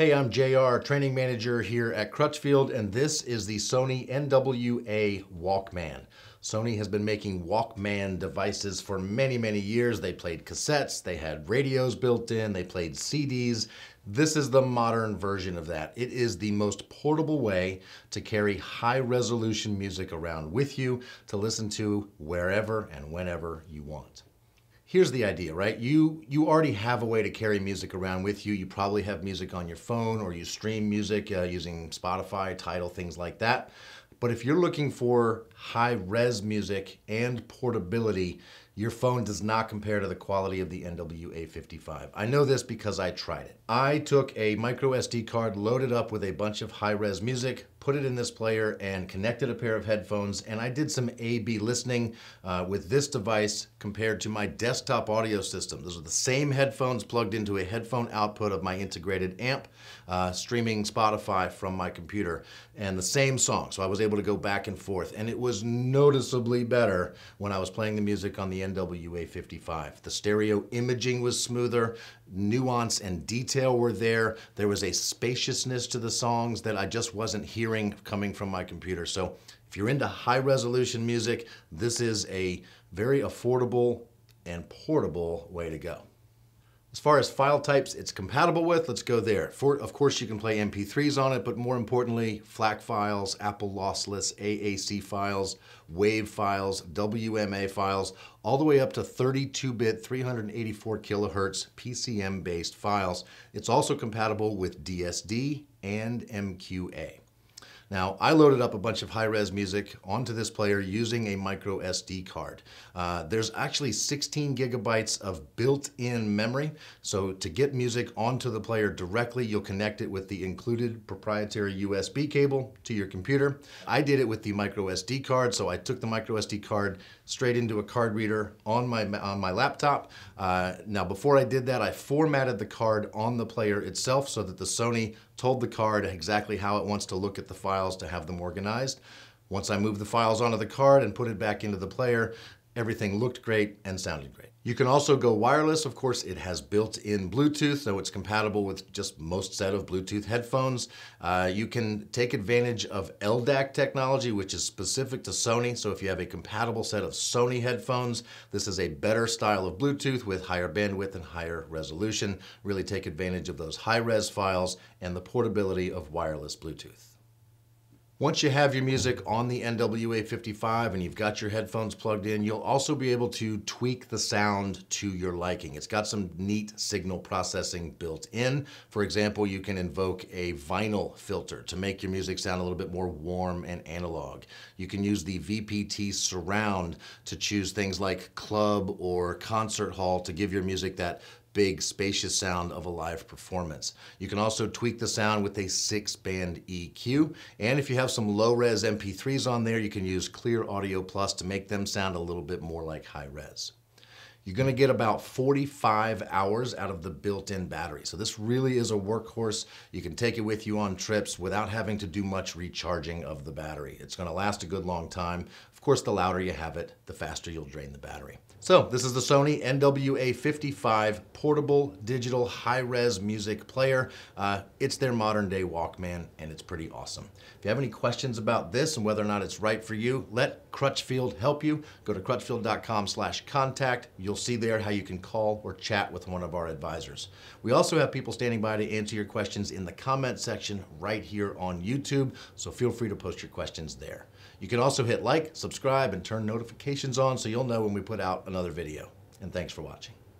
Hey, I'm JR, training manager here at Crutchfield, and this is the Sony NWA Walkman. Sony has been making Walkman devices for many, many years. They played cassettes, they had radios built in, they played CDs. This is the modern version of that. It is the most portable way to carry high resolution music around with you to listen to wherever and whenever you want here's the idea, right? You you already have a way to carry music around with you. You probably have music on your phone or you stream music uh, using Spotify, Tidal, things like that. But if you're looking for high res music and portability, your phone does not compare to the quality of the NWA55. I know this because I tried it. I took a micro SD card, loaded up with a bunch of high res music, put it in this player, and connected a pair of headphones, and I did some A-B listening uh, with this device compared to my desktop audio system. Those are the same headphones plugged into a headphone output of my integrated amp, uh, streaming Spotify from my computer, and the same song. So I was able able to go back and forth. And it was noticeably better when I was playing the music on the NWA 55. The stereo imaging was smoother, nuance and detail were there. There was a spaciousness to the songs that I just wasn't hearing coming from my computer. So if you're into high resolution music, this is a very affordable and portable way to go. As far as file types it's compatible with, let's go there. For, of course, you can play MP3s on it, but more importantly, FLAC files, Apple lossless, AAC files, WAV files, WMA files, all the way up to 32-bit, 384 kilohertz PCM-based files. It's also compatible with DSD and MQA. Now, I loaded up a bunch of high-res music onto this player using a micro SD card. Uh, there's actually 16 gigabytes of built-in memory, so to get music onto the player directly, you'll connect it with the included proprietary USB cable to your computer. I did it with the micro SD card, so I took the micro SD card straight into a card reader on my, on my laptop. Uh, now, before I did that, I formatted the card on the player itself so that the Sony told the card exactly how it wants to look at the file files to have them organized. Once I moved the files onto the card and put it back into the player, everything looked great and sounded great. You can also go wireless. Of course, it has built-in Bluetooth, so it's compatible with just most set of Bluetooth headphones. Uh, you can take advantage of LDAC technology, which is specific to Sony. So if you have a compatible set of Sony headphones, this is a better style of Bluetooth with higher bandwidth and higher resolution. Really take advantage of those high-res files and the portability of wireless Bluetooth. Once you have your music on the NWA55 and you've got your headphones plugged in, you'll also be able to tweak the sound to your liking. It's got some neat signal processing built in. For example, you can invoke a vinyl filter to make your music sound a little bit more warm and analog. You can use the VPT surround to choose things like club or concert hall to give your music that big, spacious sound of a live performance. You can also tweak the sound with a six band EQ. And if you have some low res MP3s on there, you can use Clear Audio Plus to make them sound a little bit more like high res. You're gonna get about 45 hours out of the built-in battery. So this really is a workhorse. You can take it with you on trips without having to do much recharging of the battery. It's gonna last a good long time. Of course, the louder you have it, the faster you'll drain the battery. So this is the Sony NWA55 portable digital high-res music player. Uh, it's their modern day Walkman and it's pretty awesome. If you have any questions about this and whether or not it's right for you, let Crutchfield help you. Go to crutchfield.com slash contact. You'll see there how you can call or chat with one of our advisors. We also have people standing by to answer your questions in the comment section right here on YouTube. So feel free to post your questions there. You can also hit like, subscribe, subscribe and turn notifications on so you'll know when we put out another video. And thanks for watching.